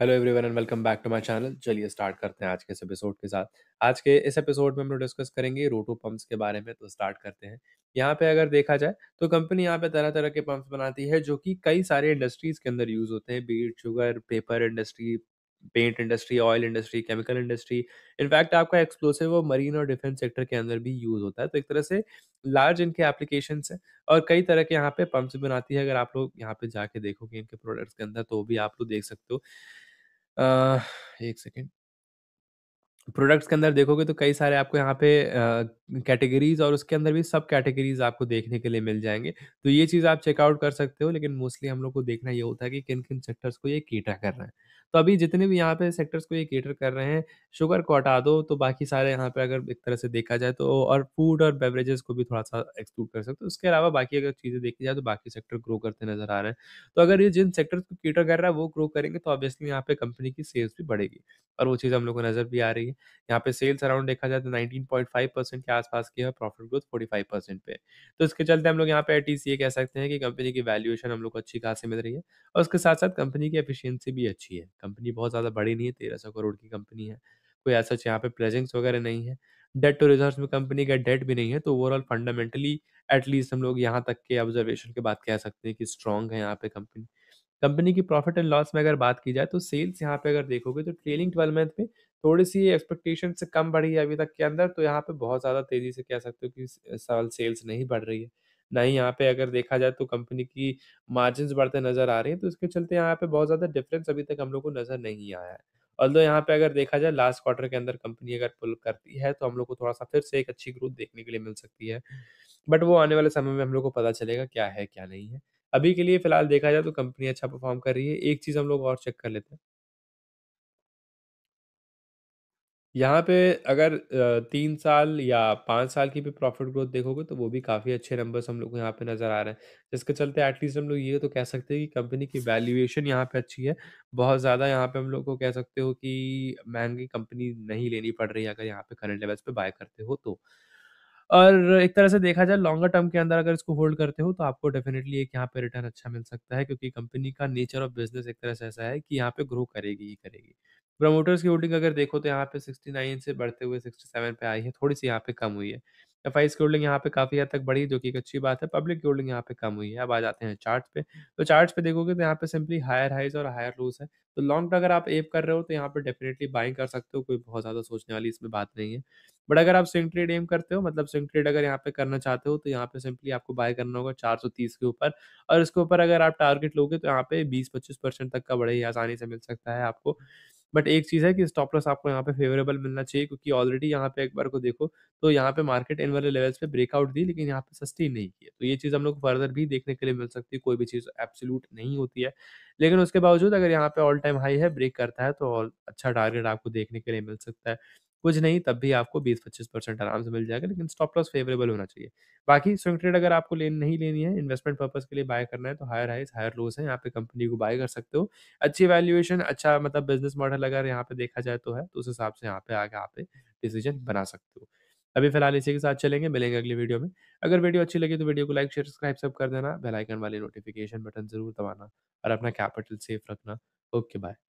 Hello everyone and welcome back to my channel चलिए start करते हैं आज के इस एपिसोड के साथ आज के इस एपिसोड में हम लोग डिस्कस करेंगे रोटो पंप्स के बारे में तो स्टार्ट करते हैं यहाँ पे अगर देखा जाए तो कंपनी यहाँ पे तरह तरह के पंप्स बनाती है जो कि कई सारे इंडस्ट्रीज़ के अंदर यूज़ होते हैं beet sugar paper industry paint industry oil industry chemical industry in fact आपका एक्सप्लोसिव और मरीन और डिफेंस सेक्टर के अंदर भी यूज़ होता है तो एक तरह से लार्ज इनके एप्लीकेशन है और कई तरह के यहाँ पे पंप्स बनाती है अगर आप लोग यहाँ पे जाके देखोगे इनके प्रोडक्ट्स के अंदर तो भी आप लोग देख सकते हो एक सेकेंड। प्रोडक्ट्स के अंदर देखोगे तो कई सारे आपको यहाँ पे अ, कैटेगरीज़ और उसके अंदर भी सब कैटेगरीज़ आपको देखने के लिए मिल जाएंगे तो ये चीज़ आप चेकआउट कर सकते हो लेकिन मोस्टली हम लोग को देखना ये होता है कि किन-किन सेक्टर्स को ये कीटा कर रहा है। तो अभी जितने भी यहाँ पे सेक्टर्स को ये केटर कर रहे हैं, शुगर को हटा दो तो बाकी सारे यहाँ पे अगर एक तरह से देखा जाए तो और फूड और बेवरेजेस को भी थोड़ा-सा एक्सक्लूड कर सकते हो। उसके अलावा बाकी अगर चीज़ें देखी जाए तो बाकी सेक्टर ग्रो करते नज़र आ रहे हैं। तो अगर ये जिन सेक्टर्स को केटर कर रहा है वो ग्रो करेंगे तो ऑब्वियसली यहाँ पे कंपनी की सेल्स भी बढ़ेगी और वो चीज़ हम लोग को नज़र भी आ रही है। यहाँ पे सेल्स अराउंड देखा जाए तो नाइनटीन के आस-पास की है, प्रॉफिट ग्रोथ फोर्टी पे तो इसके चलते हम लोग यहाँ पे आई लीस्ट ये कह सकते हैं कि कंपनी की वैल्यूएशन हम लोग को अच्छी खासी मिल रही है और उसके साथ-साथ कंपनी की एफिशियंसी भी अच्छी है। कंपनी बहुत ज़्यादा बड़ी नहीं है तेरह सौ करोड़ की कंपनी है कोई ऐसा यहाँ पे प्रेजेंस वगैरह नहीं है डेट टू रिजर्व में कंपनी का डेट भी नहीं है तो ओवरऑल फंडामेंटली एटलीस्ट हम लोग यहाँ तक के ऑब्जर्वेशन के बाद कह सकते हैं कि स्ट्रॉन्ग है यहाँ पे कंपनी कंपनी की प्रॉफिट एंड लॉस में अगर बात की जाए तो सेल्स यहाँ पे अगर देखोगे तो ट्रेलिंग ट्वेल्व मंथ में थोड़ी सी एक्सपेक्टेशन से कम बढ़ी है अभी तक के अंदर तो यहाँ पे बहुत ज़्यादा तेज़ी से कह सकते हो कि साल सेल्स नहीं बढ़ रही है ना ही यहाँ पे अगर देखा जाए तो कंपनी की मार्जिन बढ़ते नज़र आ रहे हैं, तो इसके चलते यहाँ पे बहुत ज़्यादा डिफरेंस अभी तक हम लोग को नज़र नहीं आया है। ऑल्दो यहाँ पे अगर देखा जाए लास्ट क्वार्टर के अंदर कंपनी अगर पुल करती है तो हम लोग को थोड़ा-सा फिर से एक अच्छी ग्रोथ देखने के लिए मिल सकती है। बट वो आने वाले समय में हम लोग को पता चलेगा क्या है, क्या नहीं है। अभी के लिए फ़िलहाल देखा जाए तो कंपनी अच्छा परफ़ॉर्म कर रही है। एक चीज़ हम लोग और चेक कर लेते हैं। यहाँ पे अगर तीन साल या पाँच साल की भी प्रॉफ़िट ग्रोथ देखोगे तो वो भी काफ़ी अच्छे नंबर्स हम लोग को यहाँ पे नज़र आ रहे हैं। जिसके चलते एटलीस्ट हम लोग ये तो कह सकते हैं कि कंपनी की वैल्यूएशन यहाँ पे अच्छी है। बहुत ज़्यादा यहाँ पे हम लोग को कह सकते हो कि महंगी कंपनी नहीं लेनी पड़ रही है अगर यहाँ पे करंट लेवल्स पे बाय करते हो तो। और एक तरह से देखा जाए लॉन्गर टर्म के अंदर अगर इसको होल्ड करते हो तो आपको डेफिनेटली एक यहाँ पे रिटर्न अच्छा मिल सकता है क्योंकि कंपनी का नेचर ऑफ बिज़नेस एक तरह से ऐसा है कि यहाँ पे ग्रो करेगी ही करेगी। प्रमोटर्स की होल्डिंग अगर देखो तो यहाँ पे 69 से बढ़ते हुए 67 पे आई है थोड़ी सी यहाँ पे कम हुई है एफ आई की होल्डिंग यहाँ पे काफ़ी हद तक बढ़ी जो कि एक अच्छी बात है पब्लिक की होल्डिंग यहाँ पे कम हुई है अब आ जाते हैं चार्ट पे तो चार्ट पे देखोगे तो यहाँ पे सिंपली हायर हाइज और हायर लूज है तो लॉन्ग अगर आप एप कर रहे हो तो यहाँ पे डेफिनेटली बाइंग कर सकते हो कोई बहुत ज़्यादा सोचने वाली इसमें बात नहीं है बट अगर आप स्विंग ट्रेड एम करते हो मतलब स्विंग ट्रेड अगर यहाँ पे करना चाहते हो तो यहाँ पे सिंपली आपको बाय करना होगा 430 के ऊपर और इसके ऊपर अगर आप टारगेट लोगे तो यहाँ पे 20-25 परसेंट तक का बढ़े ही आसानी से मिल सकता है आपको बट एक चीज़ है कि स्टॉप लॉस आपको यहाँ पे फेवरेबल मिलना चाहिए क्योंकि ऑलरेडी यहाँ पे एक बार को देखो तो यहाँ पे मार्केट इन वाले लेवल्स पे ब्रेकआउट दी लेकिन यहाँ पे सस्टेन नहीं किया तो ये चीज़ हम लोग फर्दर भी देखने के लिए मिल सकती है कोई भी चीज़ एब्सोल्यूट नहीं होती है लेकिन उसके बावजूद अगर यहाँ पे ऑल टाइम हाई है ब्रेक करता है तो और अच्छा टारगेट आपको देखने के लिए मिल सकता है कुछ नहीं तब भी आपको 20-25 परसेंट आराम से मिल जाएगा लेकिन स्टॉप लॉस फेवरेबल होना चाहिए बाकी स्विंग ट्रेड अगर आपको लेन नहीं लेनी है इन्वेस्टमेंट पर्पज के लिए बाय करना है तो हायर हाइस हायर लोस है यहाँ पे कंपनी को बाय कर सकते हो अच्छी वैल्यूएशन अच्छा मतलब बिजनेस मॉडल अगर यहाँ पे देखा जाए तो है तो उस हिसाब से यहाँ पे आगे आप डिसीजन बना सकते हो अभी फिलहाल इसी के साथ चलेंगे मिलेंगे अगली वीडियो में अगर वीडियो अच्छी लगी तो वीडियो को लाइक शेयर सब्सक्राइब सब कर देना बेल आइकन वाली नोटिफिकेशन बटन जरूर दबाना और अपना कैपिटल सेफ रखना ओके बाय